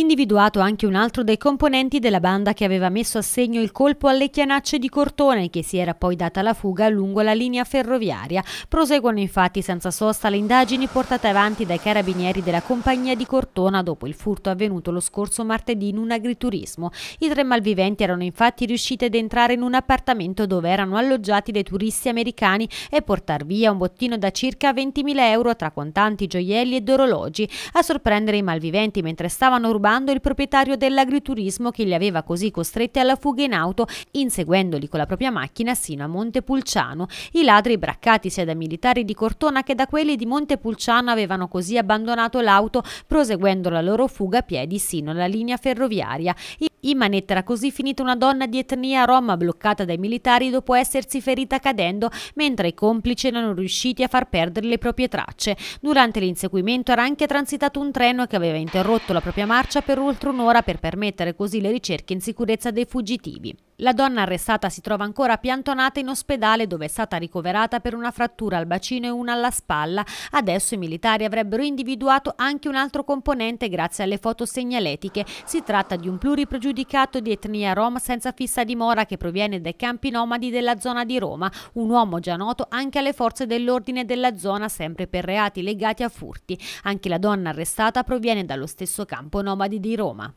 individuato anche un altro dei componenti della banda che aveva messo a segno il colpo alle chianacce di Cortone che si era poi data la fuga lungo la linea ferroviaria. Proseguono infatti senza sosta le indagini portate avanti dai carabinieri della compagnia di Cortona dopo il furto avvenuto lo scorso martedì in un agriturismo. I tre malviventi erano infatti riusciti ad entrare in un appartamento dove erano alloggiati dei turisti americani e portar via un bottino da circa 20.000 euro tra contanti, gioielli ed orologi. A sorprendere i malviventi mentre stavano rubando turbando il proprietario dell'agriturismo che li aveva così costretti alla fuga in auto, inseguendoli con la propria macchina sino a Montepulciano. I ladri, braccati sia da militari di Cortona che da quelli di Montepulciano, avevano così abbandonato l'auto, proseguendo la loro fuga a piedi sino alla linea ferroviaria. In manetta era così finita una donna di etnia Roma bloccata dai militari dopo essersi ferita cadendo, mentre i complici erano riusciti a far perdere le proprie tracce. Durante l'inseguimento era anche transitato un treno che aveva interrotto la propria marcia per oltre un'ora per permettere così le ricerche in sicurezza dei fuggitivi. La donna arrestata si trova ancora piantonata in ospedale dove è stata ricoverata per una frattura al bacino e una alla spalla. Adesso i militari avrebbero individuato anche un altro componente grazie alle foto segnaletiche. Si tratta di un pluripregiudicato di etnia rom senza fissa dimora che proviene dai campi nomadi della zona di Roma, un uomo già noto anche alle forze dell'ordine della zona sempre per reati legati a furti. Anche la donna arrestata proviene dallo stesso campo nomadi di Roma.